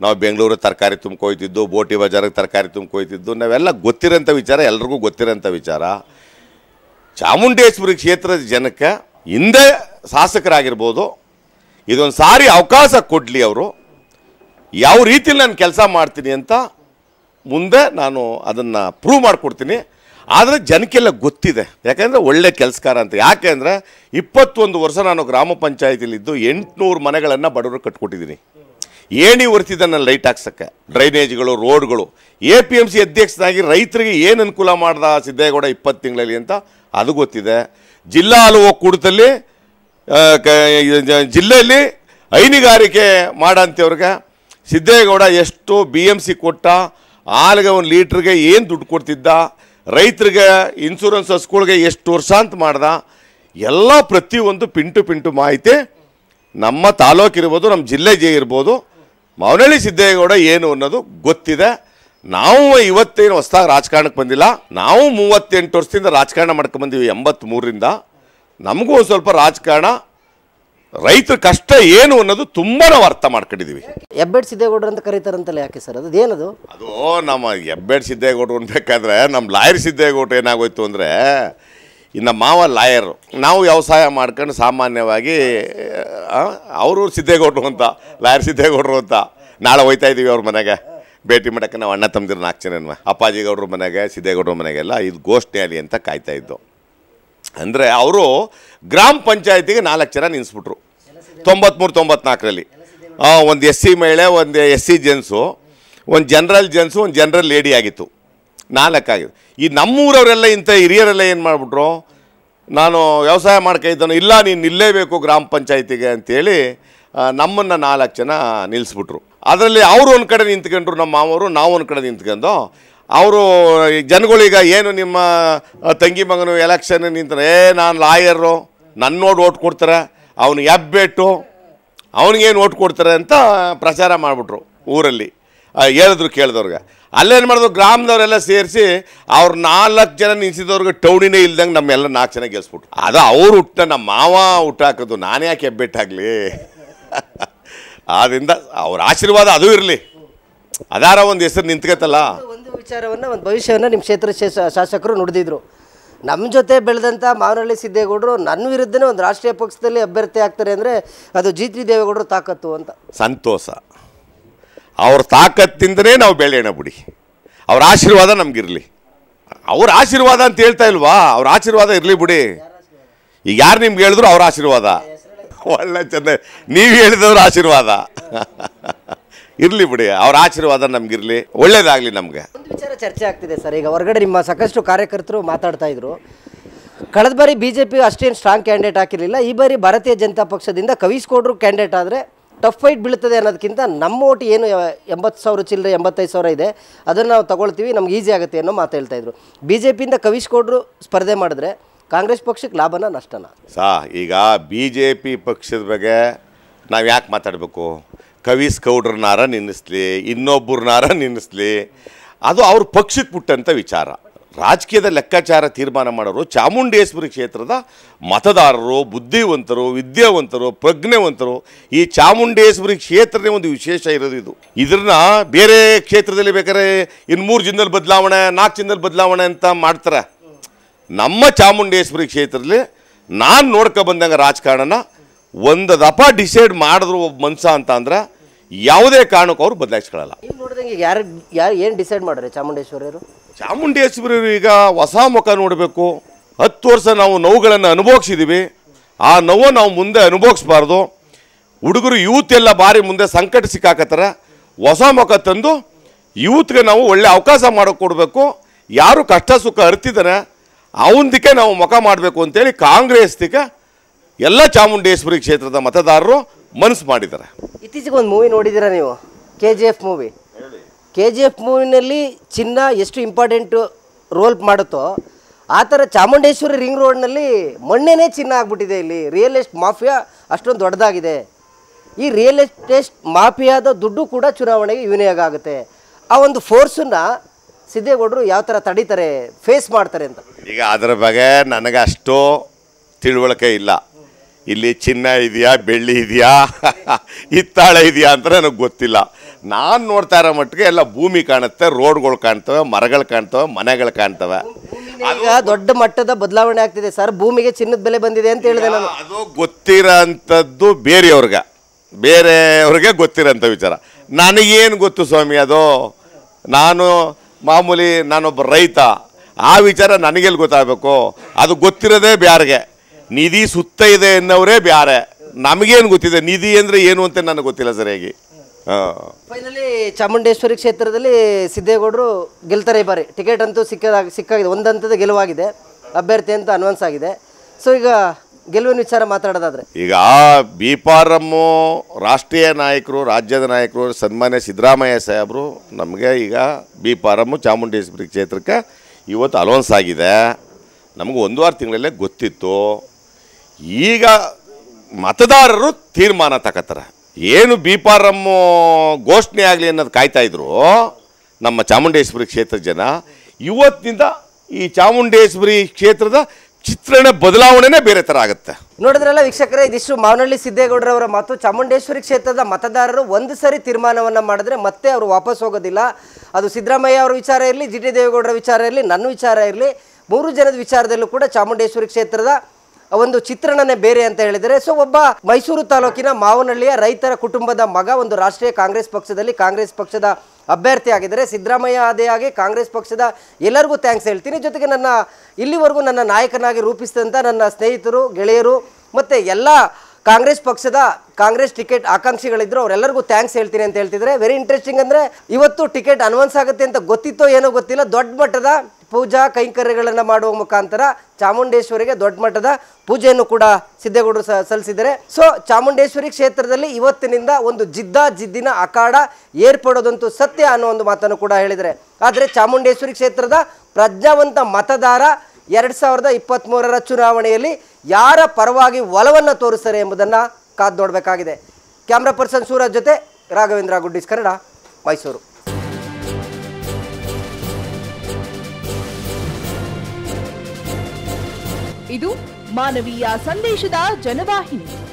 ನಾವು ಬೆಂಗಳೂರು ತರಕಾರಿ ತುಂಬ್ಕೊಯ್ತಿದ್ದು ಬೋಟಿ ಬಜಾರಿಗೆ ತರಕಾರಿ ತುಂಬ್ಕೊಯ್ತಿದ್ದು ನಾವೆಲ್ಲ ಗೊತ್ತಿರೋಂಥ ವಿಚಾರ ಎಲ್ರಿಗೂ ಗೊತ್ತಿರೋಂಥ ವಿಚಾರ ಚಾಮುಂಡೇಶ್ವರಿ ಕ್ಷೇತ್ರದ ಜನಕ್ಕೆ ಹಿಂದೆ ಶಾಸಕರಾಗಿರ್ಬೋದು ಇದೊಂದು ಸಾರಿ ಅವಕಾಶ ಕೊಡಲಿ ಅವರು ಯಾವ ರೀತಿಯಲ್ಲಿ ನಾನು ಕೆಲಸ ಮಾಡ್ತೀನಿ ಅಂತ ಮುಂದೆ ನಾನು ಅದನ್ನು ಪ್ರೂವ್ ಮಾಡಿಕೊಡ್ತೀನಿ ಆದರೆ ಜನಕ್ಕೆಲ್ಲ ಗೊತ್ತಿದೆ ಯಾಕೆಂದರೆ ಒಳ್ಳೆ ಕೆಲಸಕಾರ ಅಂತ ಅಂದರೆ ಇಪ್ಪತ್ತೊಂದು ವರ್ಷ ನಾನು ಗ್ರಾಮ ಪಂಚಾಯತಿಲಿದ್ದು ಎಂಟುನೂರು ಮನೆಗಳನ್ನು ಬಡವರು ಕಟ್ಕೊಟ್ಟಿದ್ದೀನಿ ಏಣಿ ಹೊರ್ತಿದ್ದೆ ನಾನು ಲೈಟ್ ಹಾಕ್ಸೋಕ್ಕೆ ಡ್ರೈನೇಜ್ಗಳು ರೋಡ್ಗಳು ಎ ಪಿ ಎಮ್ ಸಿ ಅಧ್ಯಕ್ಷನಾಗಿ ರೈತರಿಗೆ ಏನು ಅನುಕೂಲ ಮಾಡ್ದ ಸಿದ್ದೇಗೌಡ ಇಪ್ಪತ್ತು ತಿಂಗಳಲ್ಲಿ ಅಂತ ಅದು ಗೊತ್ತಿದೆ ಜಿಲ್ಲಾ ಹಾಲು ಒಕ್ಕೂಟದಲ್ಲಿ ಜಿಲ್ಲೆಯಲ್ಲಿ ಹೈನುಗಾರಿಕೆ ಮಾಡೋಂಥವ್ರಿಗೆ ಸಿದ್ದೇಗೌಡ ಎಷ್ಟು ಬಿ ಎಮ್ ಸಿ ಕೊಟ್ಟ ಆಲ್ಗೆ ಒಂದು ಲೀಟ್ರಿಗೆ ಏನು ದುಡ್ಡು ಕೊಡ್ತಿದ್ದ ರೈತರಿಗೆ ಇನ್ಸೂರೆನ್ಸ್ ಹಸ್ಗಳಿಗೆ ಎಷ್ಟು ವರ್ಷ ಅಂತ ಮಾಡ್ದ ಎಲ್ಲ ಪ್ರತಿಯೊಂದು ಪಿಂಟು ಪಿಂಟು ಮಾಹಿತಿ ನಮ್ಮ ತಾಲೂಕು ಇರ್ಬೋದು ನಮ್ಮ ಜಿಲ್ಲೆ ಜೆ ಇರ್ಬೋದು ಮಾವನಹಳ್ಳಿ ಸಿದ್ದೇಗೌಡ ಏನು ಅನ್ನೋದು ಗೊತ್ತಿದೆ ನಾವು ಇವತ್ತೇನು ಹೊಸ್ದಾಗಿ ರಾಜಕಾರಣಕ್ಕೆ ಬಂದಿಲ್ಲ ನಾವು ಮೂವತ್ತೆಂಟು ವರ್ಷದಿಂದ ರಾಜಕಾರಣ ಮಾಡ್ಕೊಂಡು ಎಂಬತ್ಮೂರರಿಂದ ಎಂಬತ್ತ್ಮೂರರಿಂದ ನಮಗೂ ಒಂದು ಸ್ವಲ್ಪ ರಾಜಕಾರಣ ರೈತರ ಕಷ್ಟ ಏನು ಅನ್ನೋದು ತುಂಬಾ ನಾವು ಅರ್ಥ ಮಾಡ್ಕೊಂಡಿದೀವಿ ಹೆಬ್ಬೆಡ್ ಸಿದ್ದೇಗೌಡರು ಅಂತ ಕರೀತಾರಂತಲ್ಲ ಯಾಕೆ ಸರ್ ಅದು ಏನದು ಅದು ನಮ್ಮ ಹೆಬ್ಬೆಡ್ ಸಿದ್ದೇಗೌಡರು ಅನ್ಬೇಕಾದ್ರೆ ನಮ್ಮ ಲಾಯರ್ ಸಿದ್ದೇಗೌಡರು ಏನಾಗೋಯ್ತು ಅಂದರೆ ಇನ್ನು ಮಾವ ಲಾಯರು ನಾವು ವ್ಯವಸಾಯ ಮಾಡ್ಕೊಂಡು ಸಾಮಾನ್ಯವಾಗಿ ಅವರು ಸಿದ್ದೇಗೌಡರು ಅಂತ ಲಾಯರ್ ಸಿದ್ದೇಗೌಡರು ಅಂತ ನಾಳೆ ಹೋಯ್ತಾ ಇದ್ದೀವಿ ಅವ್ರ ಮನೆಗೆ ಭೇಟಿ ಮಾಡೋಕ್ಕೆ ನಾವು ಅಣ್ಣ ತಮ್ಮದಿರ ನಾಲ್ಕು ಜನ ಅಪ್ಪಾಜಿಗೌಡ್ರ ಮನೆಗೆ ಸಿದ್ದೇಗೌಡ್ರ ಮನೆಗೆಲ್ಲ ಇದು ಗೋಷ್ಠಿಯಲ್ಲಿ ಅಂತ ಕಾಯ್ತಾ ಇದ್ದು ಅಂದರೆ ಅವರು ಗ್ರಾಮ ಪಂಚಾಯತಿಗೆ ನಾಲ್ಕು ಜನ ನಿಲ್ಲಿಸ್ಬಿಟ್ರು ತೊಂಬತ್ಮೂರು ತೊಂಬತ್ನಾಲ್ಕರಲ್ಲಿ ಒಂದು ಎಸ್ ಸಿ ಮಹಿಳೆ ಒಂದು ಎಸ್ ಸಿ ಜೆನ್ಸು ಒಂದು ಜನರಲ್ ಜೆನ್ಸು ಒಂದು ಜನರಲ್ ಲೇಡಿ ಆಗಿತ್ತು ನಾಲ್ಕಾಗಿದೆ ಈ ನಮ್ಮೂರವರೆಲ್ಲ ಇಂಥ ಹಿರಿಯರೆಲ್ಲ ಏನು ಮಾಡಿಬಿಟ್ರು ನಾನು ವ್ಯವಸಾಯ ಮಾಡ್ಕೊಂಡಿದ್ದಾನು ಇಲ್ಲ ನೀನು ನಿಲ್ಲೇಬೇಕು ಗ್ರಾಮ ಪಂಚಾಯತಿಗೆ ಅಂಥೇಳಿ ನಮ್ಮನ್ನು ನಾಲ್ಕು ಜನ ನಿಲ್ಲಿಸ್ಬಿಟ್ರು ಅದರಲ್ಲಿ ಅವರು ಒಂದು ಕಡೆ ನಿಂತ್ಕೊಂಡ್ರು ನಮ್ಮ ಮಾವರು ನಾವು ಒಂದು ಕಡೆ ನಿಂತ್ಕೊಂಡು ಅವರು ಜನಗಳೀಗ ಏನು ನಿಮ್ಮ ತಂಗಿ ಮಗನು ಎಲೆಕ್ಷನ್ ನಿಂತರೆ ಏ ನಾನು ಲಾಯರು ನನ್ನ ನೋಡಿ ಓಟ್ ಕೊಡ್ತಾರೆ ಅವನು ಎಬ್ಬೆಟ್ಟು ಅವನಿಗೇನು ಓಟ್ ಕೊಡ್ತಾರೆ ಅಂತ ಪ್ರಚಾರ ಮಾಡಿಬಿಟ್ರು ಊರಲ್ಲಿ ಹೇಳಿದ್ರು ಕೇಳಿದವ್ರಿಗೆ ಅಲ್ಲೇನು ಮಾಡಿದ್ರು ಗ್ರಾಮದವರೆಲ್ಲ ಸೇರಿಸಿ ಅವ್ರು ನಾಲ್ಕು ಜನ ನಿಲ್ಸಿದವ್ರಿಗೆ ಟೌನಿನೇ ಇಲ್ದಂಗೆ ನಮ್ಮೆಲ್ಲ ನಾಲ್ಕು ಜನ ಗೆಲ್ಸ್ಬಿಟ್ರು ಅದು ಅವ್ರು ಹುಟ್ಟ ನಮ್ಮ ಮಾವ ಹುಟ್ಟಾಕೋದು ನಾನು ಯಾಕೆ ಎಬ್ಬೆಟ್ಟಾಗಲಿ *laughs* ಆದ್ದರಿಂದ ಅವ್ರ ಆಶೀರ್ವಾದ ಅದು ಇರಲಿ ಅದಾರ ಒಂದು ಹೆಸರು ನಿಂತ್ಕೋತಲ್ಲ ಒಂದು ವಿಚಾರವನ್ನು ಒಂದು ಭವಿಷ್ಯವನ್ನು ನಿಮ್ಮ ಕ್ಷೇತ್ರ ಶಾಸಕರು ನುಡಿದಿದ್ರು ನಮ್ಮ ಜೊತೆ ಬೆಳೆದಂಥ ಮಾವನಹಳ್ಳಿ ಸಿದ್ದೇಗೌಡರು ನನ್ನ ವಿರುದ್ಧನೇ ಒಂದು ರಾಷ್ಟ್ರೀಯ ಪಕ್ಷದಲ್ಲಿ ಅಭ್ಯರ್ಥಿ ಆಗ್ತಾರೆ ಅಂದರೆ ಅದು ಜಿ ದೇವೇಗೌಡ್ರು ದೇವೇಗೌಡರು ತಾಕತ್ತು ಅಂತ ಸಂತೋಷ ಅವ್ರ ತಾಕತ್ತಿಂದನೇ ನಾವು ಬೆಳೆಯೋಣ ಬಿಡಿ ಅವ್ರ ಆಶೀರ್ವಾದ ನಮಗಿರಲಿ ಅವ್ರ ಆಶೀರ್ವಾದ ಅಂತ ಹೇಳ್ತಾ ಇಲ್ವಾ ಅವ್ರ ಆಶೀರ್ವಾದ ಇರಲಿ ಬಿಡಿ ಈಗ ಯಾರು ನಿಮ್ಗೆ ಹೇಳಿದ್ರು ಅವ್ರ ಆಶೀರ್ವಾದ ಒಳ್ಳೆ ಚೆನ್ನ ನೀವು ಹೇಳಿದವ್ರ ಆಶೀರ್ವಾದ ಇರಲಿ ಬಿಡಿ ಅವ್ರ ಆಶೀರ್ವಾದ ನಮ್ಗಿರಲಿ ಒಳ್ಳೇದಾಗಲಿ ನಮಗೆ ವಿಚಾರ ಚರ್ಚೆ ಆಗ್ತಿದೆ ಸರ್ ಈಗ ಹೊರಗಡೆ ನಿಮ್ಮ ಸಾಕಷ್ಟು ಕಾರ್ಯಕರ್ತರು ಮಾತಾಡ್ತಾ ಇದ್ರು ಕಳೆದ ಬಾರಿ ಬಿ ಜೆ ಪಿ ಅಷ್ಟೇನು ಸ್ಟ್ರಾಂಗ್ ಕ್ಯಾಂಡಿಡೇಟ್ ಹಾಕಿರಲಿಲ್ಲ ಈ ಬಾರಿ ಭಾರತೀಯ ಜನತಾ ಪಕ್ಷದಿಂದ ಕವಿಸ್ಕೊಡ್ರು ಕ್ಯಾಂಡಿಡೇಟ್ ಆದರೆ ಟಫ್ ಫೈಟ್ ಬೀಳ್ತದೆ ಅನ್ನೋದಕ್ಕಿಂತ ನಮ್ಮ ಓಟಿ ಏನು ಎಂಬತ್ತು ಸಾವಿರ ಚಿಲ್ಲರೆ ಎಂಬತ್ತೈದು ಸಾವಿರ ಇದೆ ಅದನ್ನು ನಾವು ತಗೊಳ್ತೀವಿ ನಮ್ಗೆ ಈಸಿ ಆಗುತ್ತೆ ಅನ್ನೋ ಮಾತು ಹೇಳ್ತಾ ಇದ್ರು ಬಿ ಜೆ ಪಿಯಿಂದ ಕವಿಸ್ಕೊಡ್ರು ಸ್ಪರ್ಧೆ ಮಾಡಿದ್ರೆ ಕಾಂಗ್ರೆಸ್ ಪಕ್ಷಕ್ಕೆ ಲಾಭನ ನಷ್ಟನ ಸಾ ಈಗ ಬಿ ಜೆ ಪಿ ಪಕ್ಷದ ಬಗ್ಗೆ ನಾವು ಯಾಕೆ ಮಾತಾಡಬೇಕು ಕವಿ ಸ್ಕೌಡ್ರ ನಾರ ನಿನ್ನಿಸ್ಲಿ ಇನ್ನೊಬ್ಬರ ನಾರ ನಿನ್ನಿಸ್ಲಿ ಅದು ಅವ್ರ ಪಕ್ಷಕ್ಕೆ ಪುಟ್ಟಂಥ ವಿಚಾರ ರಾಜಕೀಯದ ಲೆಕ್ಕಾಚಾರ ತೀರ್ಮಾನ ಮಾಡೋರು ಚಾಮುಂಡೇಶ್ವರಿ ಕ್ಷೇತ್ರದ ಮತದಾರರು ಬುದ್ಧಿವಂತರು ವಿದ್ಯಾವಂತರು ಪ್ರಜ್ಞೆವಂತರು ಈ ಚಾಮುಂಡೇಶ್ವರಿ ಕ್ಷೇತ್ರನೇ ಒಂದು ವಿಶೇಷ ಇರೋದು ಇದು ಇದನ್ನ ಬೇರೆ ಕ್ಷೇತ್ರದಲ್ಲಿ ಬೇಕಾದ್ರೆ ಇನ್ನು ಮೂರು ಜನದಲ್ಲಿ ಬದಲಾವಣೆ ನಾಲ್ಕು ಜನದಲ್ಲಿ ಬದಲಾವಣೆ ಅಂತ ಮಾಡ್ತಾರೆ ನಮ್ಮ ಚಾಮುಂಡೇಶ್ವರಿ ಕ್ಷೇತ್ರದಲ್ಲಿ ನಾನು ನೋಡ್ಕೊ ಬಂದಂಗೆ ರಾಜಕಾರಣನ ಒಂದು ದಪ ಡಿಸೈಡ್ ಮಾಡಿದ್ರು ಒಬ್ಬ ಮನುಷ್ಯ ಅಂತ ಅಂದ್ರೆ ಯಾವುದೇ ಕಾರಣಕ್ಕೂ ಅವರು ಬದಲಾಯಿಸ್ಕೊಳ್ಳಲ್ಲ ನೋಡಿದಂಗೆ ಯಾರು ಯಾರು ಏನು ಡಿಸೈಡ್ ಮಾಡ್ರಿ ಚಾಮುಂಡೇಶ್ವರಿಯರು ಚಾಮುಂಡೇಶ್ವರಿಯರು ಈಗ ಹೊಸ ಮುಖ ನೋಡಬೇಕು ಹತ್ತು ವರ್ಷ ನಾವು ನೋವುಗಳನ್ನು ಅನುಭವಿಸಿದ್ದೀವಿ ಆ ನೋವು ನಾವು ಮುಂದೆ ಅನುಭವಿಸ್ಬಾರ್ದು ಹುಡುಗರು ಯೂತ್ ಎಲ್ಲ ಭಾರಿ ಮುಂದೆ ಸಂಕಟ ಸಿಕ್ಕಾಕತ್ತಾರ ಹೊಸ ಮುಖ ತಂದು ಯೂತ್ಗೆ ನಾವು ಒಳ್ಳೆ ಅವಕಾಶ ಮಾಡಿಕೊಡ್ಬೇಕು ಯಾರು ಕಷ್ಟ ಸುಖ ಅರ್ತಿದ್ದಾರೆ ಅವನದಕ್ಕೆ ನಾವು ಮುಖ ಮಾಡಬೇಕು ಅಂತೇಳಿ ಕಾಂಗ್ರೆಸ್ದಿಗೆ ಎಲ್ಲ ಚಾಮುಂಡೇಶ್ವರಿ ಕ್ಷೇತ್ರದ ಮತದಾರರು ಮನಸ್ಸು ಮಾಡಿದ್ದಾರೆ ಇತ್ತೀಚೆಗೆ ಒಂದು ಮೂವಿ ನೋಡಿದ್ದೀರಾ ನೀವು K G F movie K G F ಮೂವಿನಲ್ಲಿ ಚಿನ್ನ ಎಷ್ಟು ಇಂಪಾರ್ಟೆಂಟು ರೋಲ್ ಮಾಡುತ್ತೋ ಆ ಥರ ಚಾಮುಂಡೇಶ್ವರಿ ರಿಂಗ್ ರೋಡ್ನಲ್ಲಿ ಮೊನ್ನೆನೇ ಚಿನ್ನ ಆಗ್ಬಿಟ್ಟಿದೆ ಇಲ್ಲಿ ರಿಯಲ್ ಎಸ್ಟ್ ಮಾಫಿಯಾ ಅಷ್ಟೊಂದು ದೊಡ್ಡದಾಗಿದೆ ಈ ರಿಯಲ್ ಎಸ್ಟೇಟ್ ಮಾಫಿಯಾದ ದುಡ್ಡು ಕೂಡ ಚುನಾವಣೆಗೆ ವಿನಿಯೋಗ ಆಗುತ್ತೆ ಆ ಒಂದು ಫೋರ್ಸನ್ನು ಸಿದ್ದೇಗೌಡರು ಯಾವ ಥರ ತಡೀತಾರೆ ಫೇಸ್ ಮಾಡ್ತಾರೆ ಅಂತ ಈಗ ಅದರ ಬಗ್ಗೆ ನನಗೆ ಅಷ್ಟು ತಿಳುವಳಿಕೆ ಇಲ್ಲ ಇಲ್ಲಿ ಚಿನ್ನ ಇದೆಯಾ ಬೆಳ್ಳಿ ಇದೆಯಾ *laughs* ಹಿತ್ತಾಳೆ ಇದೆಯಾ ಅಂತ ನನಗೆ ಗೊತ್ತಿಲ್ಲ ನಾನು ನೋಡ್ತಾ ಇರೋ ಮಟ್ಟಿಗೆ ಎಲ್ಲ ಭೂಮಿ ಕಾಣುತ್ತೆ ರೋಡ್ಗಳು ಕಾಣ್ತವೆ ಮರಗಳು ಕಾಣ್ತವೆ ಮನೆಗಳು ಕಾಣ್ತವೆ ಈಗ ದೊಡ್ಡ ಮಟ್ಟದ ಬದಲಾವಣೆ ಆಗ್ತಿದೆ ಸರ್ ಭೂಮಿಗೆ ಚಿನ್ನದ ಬೆಲೆ ಬಂದಿದೆ ಅಂತ ಹೇಳಿದೆ ನಾನು ಅದು ಗೊತ್ತಿರೋ ಅಂಥದ್ದು ಬೇರೆಯವ್ರಿಗೆ ಬೇರೆಯವ್ರಿಗೆ ಗೊತ್ತಿರೋಂಥ ವಿಚಾರ ನನಗೇನು ಗೊತ್ತು ಸ್ವಾಮಿ ಅದು ನಾನು ಮಾಮೂಲಿ ನಾನೊಬ್ಬ ರೈತ ಆ ವಿಚಾರ ನನಗೆಲ್ಲಿ ಗೊತ್ತಾಗಬೇಕು ಅದು ಗೊತ್ತಿರೋದೇ ಬ್ಯಾರಿಗೆ ನಿಧಿ ಸುತ್ತ ಇದೆ ಎನ್ನವರೇ ಬ್ಯಾರೆ ನಮಗೇನು ಗೊತ್ತಿದೆ ನಿಧಿ ಅಂದರೆ ಏನು ಅಂತ ನನಗೆ ಗೊತ್ತಿಲ್ಲ ಸರಿಯಾಗಿ ಫೈನಲಿ ಚಾಮುಂಡೇಶ್ವರಿ ಕ್ಷೇತ್ರದಲ್ಲಿ ಸಿದ್ದೇಗೌಡರು ಗೆಲ್ತಾರೆ ಈ ಬಾರಿ ಟಿಕೆಟ್ ಅಂತೂ ಸಿಕ್ಕದಾಗ ಸಿಕ್ಕಾಗಿದೆ ಒಂದು ಗೆಲುವಾಗಿದೆ ಅಭ್ಯರ್ಥಿ ಅಂತ ಅನ್ವನ್ಸ್ ಆಗಿದೆ ಸೊ ಈಗ ಗೆಲುವಿನ ವಿಚಾರ ಮಾತಾಡೋದಾದ್ರೆ ಈಗ ಬಿ ಪಾರಮ್ಮು ರಾಷ್ಟ್ರೀಯ ನಾಯಕರು ರಾಜ್ಯದ ನಾಯಕರು ಸನ್ಮಾನ್ಯ ಸಿದ್ದರಾಮಯ್ಯ ಸಾಹೇಬರು ನಮಗೆ ಈಗ ಬಿ ಪಾರಮ್ಮು ಚಾಮುಂಡೇಶ್ವರಿ ಕ್ಷೇತ್ರಕ್ಕೆ ಇವತ್ತು ಅಲೋನ್ಸ್ ಆಗಿದೆ ನಮಗೂ ವಾರ ತಿಂಗಳಲ್ಲೇ ಗೊತ್ತಿತ್ತು ಈಗ ಮತದಾರರು ತೀರ್ಮಾನ ತಗೋತಾರೆ ಏನು ಬಿ ಪಾರಮ್ಮು ಘೋಷಣೆ ಆಗಲಿ ಅನ್ನೋದು ಕಾಯ್ತಾಯಿದ್ರು ನಮ್ಮ ಚಾಮುಂಡೇಶ್ವರಿ ಕ್ಷೇತ್ರದ ಜನ ಇವತ್ತಿನಿಂದ ಈ ಚಾಮುಂಡೇಶ್ವರಿ ಕ್ಷೇತ್ರದ ಚಿತ್ರಣ ಬದಲಾವಣೆನೇ ಬೇರೆ ಥರ ಆಗುತ್ತೆ ನೋಡಿದ್ರಲ್ಲ ವೀಕ್ಷಕರೇ ಇದಿಷ್ಟು ಮಾವನಹಳ್ಳಿ ಸಿದ್ದೇಗೌಡರವರ ಮಾತು ಚಾಮುಂಡೇಶ್ವರಿ ಕ್ಷೇತ್ರದ ಮತದಾರರು ಒಂದು ಸರಿ ತೀರ್ಮಾನವನ್ನು ಮಾಡಿದ್ರೆ ಮತ್ತೆ ಅವರು ವಾಪಸ್ ಹೋಗೋದಿಲ್ಲ ಅದು ಸಿದ್ದರಾಮಯ್ಯ ಅವರ ವಿಚಾರ ಇರಲಿ ಜಿ ಟಿ ದೇವೇಗೌಡರ ವಿಚಾರ ಇರಲಿ ನನ್ನ ವಿಚಾರ ಇರಲಿ ಮೂರು ಜನದ ವಿಚಾರದಲ್ಲೂ ಕೂಡ ಚಾಮುಂಡೇಶ್ವರಿ ಕ್ಷೇತ್ರದ ಒಂದು ಚಿತ್ರಣನೇ ಬೇರೆ ಅಂತ ಹೇಳಿದರೆ ಸೊ ಒಬ್ಬ ಮೈಸೂರು ತಾಲೂಕಿನ ಮಾವನಹಳ್ಳಿಯ ರೈತರ ಕುಟುಂಬದ ಮಗ ಒಂದು ರಾಷ್ಟ್ರೀಯ ಕಾಂಗ್ರೆಸ್ ಪಕ್ಷದಲ್ಲಿ ಕಾಂಗ್ರೆಸ್ ಪಕ್ಷದ ಅಭ್ಯರ್ಥಿ ಆಗಿದ್ದಾರೆ ಸಿದ್ದರಾಮಯ್ಯ ಆಗಿ ಕಾಂಗ್ರೆಸ್ ಪಕ್ಷದ ಎಲ್ಲರಿಗೂ ಥ್ಯಾಂಕ್ಸ್ ಹೇಳ್ತೀನಿ ಜೊತೆಗೆ ನನ್ನ ಇಲ್ಲಿವರೆಗೂ ನನ್ನ ನಾಯಕನಾಗಿ ರೂಪಿಸಿದಂಥ ನನ್ನ ಸ್ನೇಹಿತರು ಗೆಳೆಯರು ಮತ್ತು ಎಲ್ಲ ಕಾಂಗ್ರೆಸ್ ಪಕ್ಷದ ಕಾಂಗ್ರೆಸ್ ಟಿಕೆಟ್ ಆಕಾಂಕ್ಷಿಗಳಿದ್ರು ಅವರೆಲ್ಲರಿಗೂ ಥ್ಯಾಂಕ್ಸ್ ಹೇಳ್ತೀನಿ ಅಂತ ಹೇಳ್ತಿದ್ರೆ ವೆರಿ ಇಂಟ್ರೆಸ್ಟಿಂಗ್ ಅಂದರೆ ಇವತ್ತು ಟಿಕೆಟ್ ಅನೌನ್ಸ್ ಆಗುತ್ತೆ ಅಂತ ಗೊತ್ತಿತ್ತೋ ಏನೋ ಗೊತ್ತಿಲ್ಲ ದೊಡ್ಡ ಮಟ್ಟದ ಪೂಜಾ ಕೈಂಕರ್ಯಗಳನ್ನು ಮಾಡುವ ಮುಖಾಂತರ ಚಾಮುಂಡೇಶ್ವರಿಗೆ ದೊಡ್ಡ ಮಟ್ಟದ ಪೂಜೆಯನ್ನು ಕೂಡ ಸಿದ್ದೇಗೌಡರು ಸಲ್ಲಿಸಿದರೆ ಸೊ ಚಾಮುಂಡೇಶ್ವರಿ ಕ್ಷೇತ್ರದಲ್ಲಿ ಇವತ್ತಿನಿಂದ ಒಂದು ಜಿದ್ದ ಜಿದ್ದಿನ ಅಖಾಡ ಏರ್ಪಡೋದಂತೂ ಸತ್ಯ ಅನ್ನೋ ಒಂದು ಮಾತನ್ನು ಕೂಡ ಹೇಳಿದರೆ ಆದರೆ ಚಾಮುಂಡೇಶ್ವರಿ ಕ್ಷೇತ್ರದ ಪ್ರಜ್ಞಾವಂತ ಮತದಾರ ಎರಡು ಸಾವಿರದ ಮೂರರ ಚುನಾವಣೆಯಲ್ಲಿ ಯಾರ ಪರವಾಗಿ ಒಲವನ್ನು ತೋರಿಸ್ತಾರೆ ಎಂಬುದನ್ನು ಕಾದು ನೋಡಬೇಕಾಗಿದೆ ಕ್ಯಾಮ್ರಾ ಪರ್ಸನ್ ಸೂರಜ್ ಜೊತೆ ರಾಘವೇಂದ್ರ ಗುಡ್ಡಿಸ್ ಕನ್ನಡ ಮೈಸೂರು ಇದು ಮಾನವೀಯ ಸಂದೇಶದ ಜನವಾಹಿನಿ